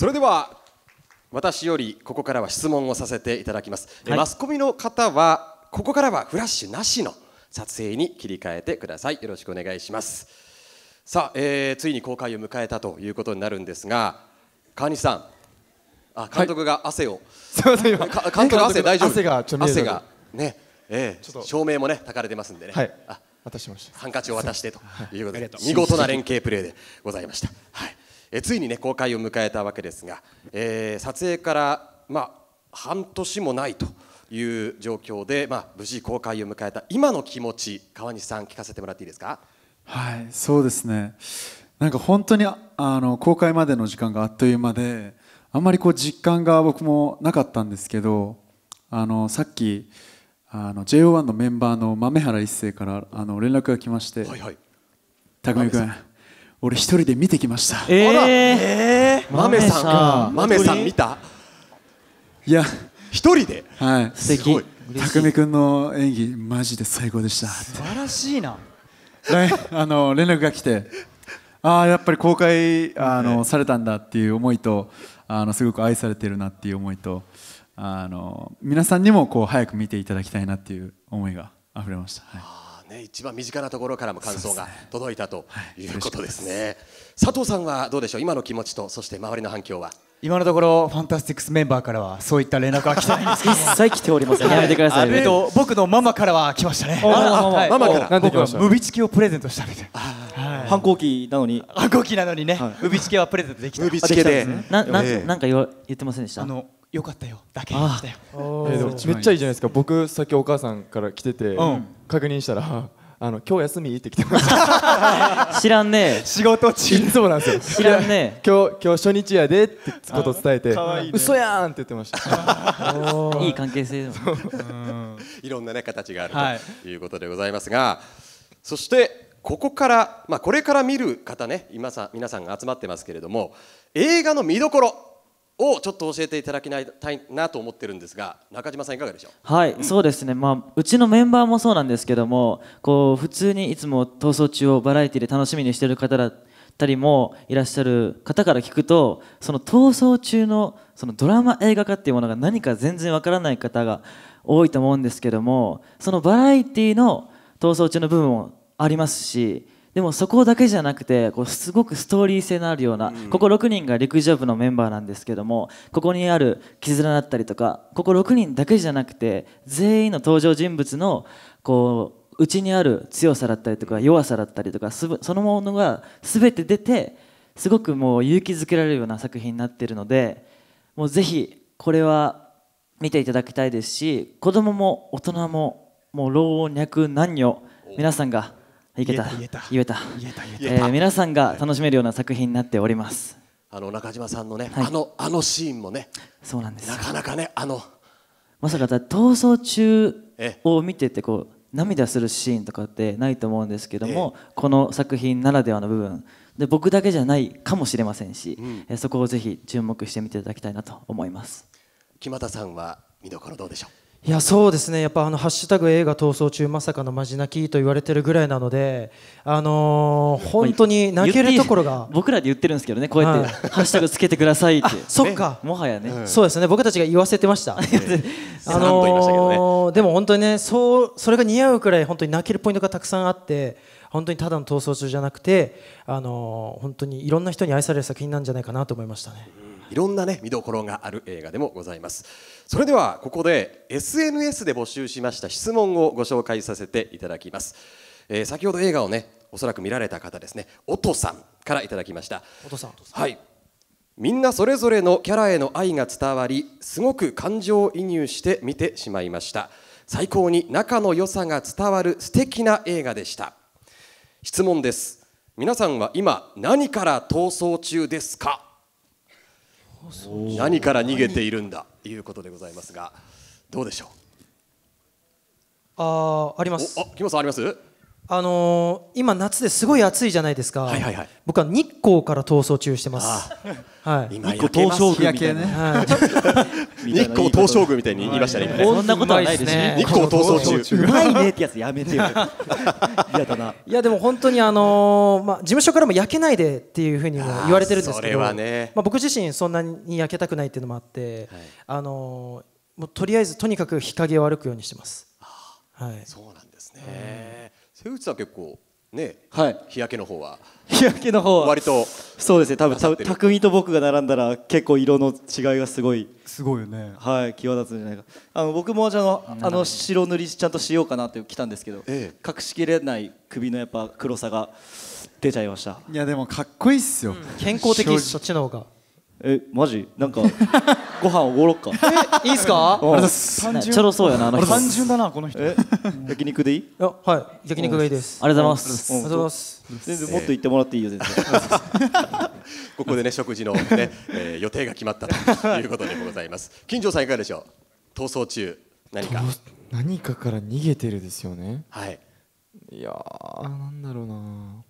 それでは私よりここからは質問をさせていただきます、はい、マスコミの方はここからはフラッシュなしの撮影に切り替えてくださいよろしくお願いしますさあ、えー、ついに公開を迎えたということになるんですが川西さんあ監督が汗を、はい、すみません今監督汗大丈夫汗が汗がね、えー、ちょっと照明もねたかれてますんでね、はい、あ渡しましたハンカチを渡してということで見事な連携プレーでございましたはいえついにね公開を迎えたわけですが、えー、撮影からまあ、半年もないという状況で、まあ、無事公開を迎えた今の気持ち川西さん聞かせてもらっていいですかはいそうですねなんか本当にあの公開までの時間があっという間であんまりこう実感が僕もなかったんですけどあのさっきあの JO1 のメンバーの豆原一成からあの連絡が来まして「はいはい、匠君俺一人で見てきました、ええー、豆さんか豆さん見たいや一人ではい素敵匠君の演技マジで最高でした素晴らしいなね、あの連絡が来てああやっぱり公開あの、されたんだっていう思いとあのすごく愛されてるなっていう思いとあの皆さんにもこう早く見ていただきたいなっていう思いが溢れました、はいね、一番身近なところからも感想が届いたということですね、はい、佐藤さんはどうでしょう今の気持ちとそして周りの反響は今のところファンタスティックスメンバーからはそういった連絡は来てないんですけど一切 来ておりません、ね、やめてください、ね、えっと僕のママからは来ましたねあ、ママから僕はムビチキをプレゼントしたみたいな反抗期なのに反抗期なのにね、はい、ムビチキはプレゼントできたムビチキで、ね、なななんか言わ言ってませんでしたあのよかったよだけえー、めっちゃいいじゃないですか僕さっきお母さんから来てて、うん、確認したらあの今日休みって来てました 知らんねえ仕事中いなんですよ知らんねえ 今日今日初日やでってこと伝えていい、ね、嘘やんって言ってました いい関係性いろんなね形がある、ということでございますがそしてここから、まあ、これから見る方ね今さ皆さんが集まってますけれども映画の見どころをちょっと教えていただきたいなと思ってるんですが中島さんいかがでしょうはい、うん、そうですねまあうちのメンバーもそうなんですけどもこう普通にいつも逃走中をバラエティで楽しみにしてる方だったりもいらっしゃる方から聞くとその逃走中のそのドラマ映画化っていうものが何か全然わからない方が多いと思うんですけどもそのバラエティの逃走中の部分もありますしでもそこだけじゃなくてこうすごくストーリー性のあるような、ここ6人が陸上部のメンバーなんですけどもここにある絆だったりとかここ6人だけじゃなくて全員の登場人物のこう内にある強さだったりとか弱さだったりとかそのものが全て出てすごくもう勇気づけられるような作品になっているのでもうぜひこれは見ていただきたいですし子供も大人ももう老若男女皆さんがいけた言えた言えた言えた皆さんが楽しめるような作品になっておりますあの中島さんのね、はい、あのあのシーンもねそうなんですなかなかねあのまさか逃走中を見ててこう涙するシーンとかってないと思うんですけども、この作品ならではの部分で僕だけじゃないかもしれませんし、うん、そこをぜひ注目してみていただきたいなと思います木又さんは見どころどうでしょういやそうですねやっぱあのハッシュタグ映画逃走中まさかのマジ泣きと言われてるぐらいなのであのー、本当に泣けるところが僕らで言ってるんですけどねこうやって、はい、ハッシュタグつけてくださいってそっかもはやね、うん、そうですね僕たちが言わせてました あのーでも本当にねそうそれが似合うくらい本当に泣けるポイントがたくさんあって本当にただの逃走中じゃなくてあのー、本当にいろんな人に愛される作品なんじゃないかなと思いましたね。いろんなね見どころがある映画でもございますそれではここで SNS で募集しました質問をご紹介させていただきます、えー、先ほど映画をねおそらく見られた方ですねおとさんからいただきましたおとさんおはいみんなそれぞれのキャラへの愛が伝わりすごく感情移入して見てしまいました最高に仲の良さが伝わる素敵な映画でした質問です皆さんは今何から逃走中ですか何から逃げているんだということでございますがどうでしょうあありますあ木本さんありますあのー、今夏ですごい暑いじゃないですか、はいはいはい、僕は日光から逃走中してます、はい、今日光東照宮みたいな、はい、日光東照宮みたいに言いましたね、ね、そんなことはないですね日光逃走中うまいねってやつやめてよいやでも本当にあのー、まあ事務所からも焼けないでっていうふうにも言われてるんですけど、ね、まあ僕自身そんなに焼けたくないっていうのもあって、はい、あのー、もうとりあえずとにかく日陰を歩くようにしてますはいそうなんですね、瀬口さん結構ね、はい、日焼けの方は日焼けの方は割とそうですね多分匠と僕が並んだら結構色の違いがすごいすごいよねはい際立つんじゃないかあの僕もあのあの白塗りちゃんとしようかなって来たんですけど、ええ、隠しきれない首のやっぱ黒さが出ちゃいましたいやでもかっこいいっすよ、うん、健康的そっちの方がえマジなんか ご飯おごろっかえいいっすかありがとめっちゃろそうやなあの人単純だなこの人焼肉でいいあはい焼肉がいいですありがとうございますありがとうございます全然もっと言ってもらっていいよ全然 ここでね食事のね、えー、予定が決まったということでございます 金城さんいかがでしょう逃走中何か何かから逃げてるですよねはいいやーなんだろうな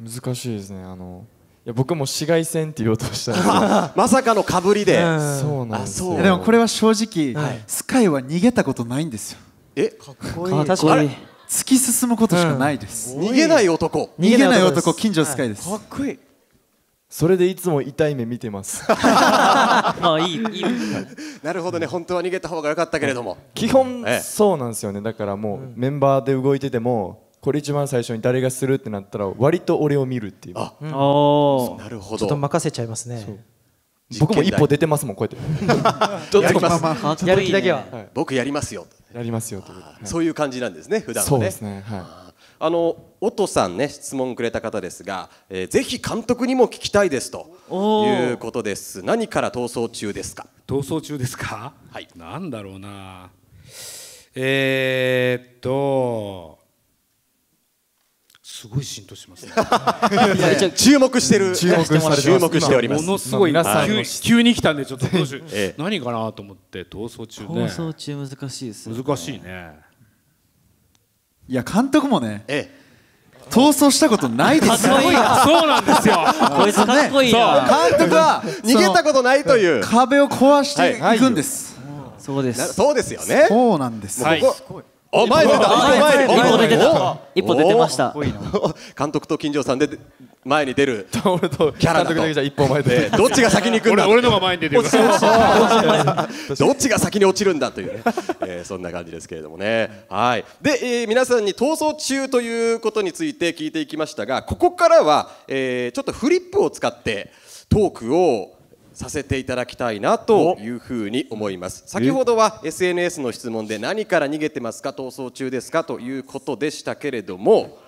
難しいですねあのいや僕も紫外線って言おうとしたら まさかのかぶりで、そうなんですよでもこれは正直、はい、スカイは逃げたことないんですよえかっこいい確かに突き進むことしかないです、うん、逃げない男逃げない男近所スカイです、はい、かっこいいそれでいつも痛い目見てます まあいいいいなるほどね本当は逃げた方が良かったけれども基本そうなんですよねだからもうメンバーで動いててもこれ一番最初に誰がするってなったら割と俺を見るっていうあ、うん、なるほどちょっと任せちゃいますね僕も一歩出てますもんこうやって まあまあやる気だけは、はい、僕やりますよやりますよとはい、そういう感じなんですね普段はねそうですねはいあの音さんね質問くれた方ですが、えー、ぜひ監督にも聞きたいですということです何から逃走中ですか逃走中ですかはいなんだろうなえー、っとすごい浸透します、ね 注目してる。注目しております。ものすごい皆さん急に来たんでちょっとええ、何かなと思って逃走中ね。逃走中難しいです、ね、難しいね。いや監督もね。ええ逃走したことないですよ。いいそうなんですよ。こいつかっこいいな。監督は逃げたことないという壁を壊していくんです。はいはい、そうです。そうですよね。そうなんです。はい、ここあ、前出たお前出た一歩出てました 監督と金城さんで前に出るキャラだとどっちが先に行くんだ俺のが前に出てる どっちが先に落ちるんだという、ねえそんな感じですけれどもねはいで、えー、皆さんに逃走中ということについて聞いていきましたがここからは、えー、ちょっとフリップを使ってトークをさせていただきたいなというふうに思います先ほどは SNS の質問で何から逃げてますか逃走中ですかということでしたけれども、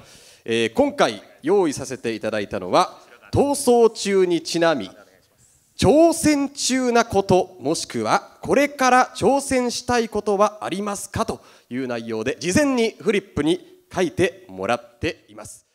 えー、今回用意させていただいたのは逃走中にちなみ挑戦中なこともしくはこれから挑戦したいことはありますかという内容で事前にフリップに書いてもらっています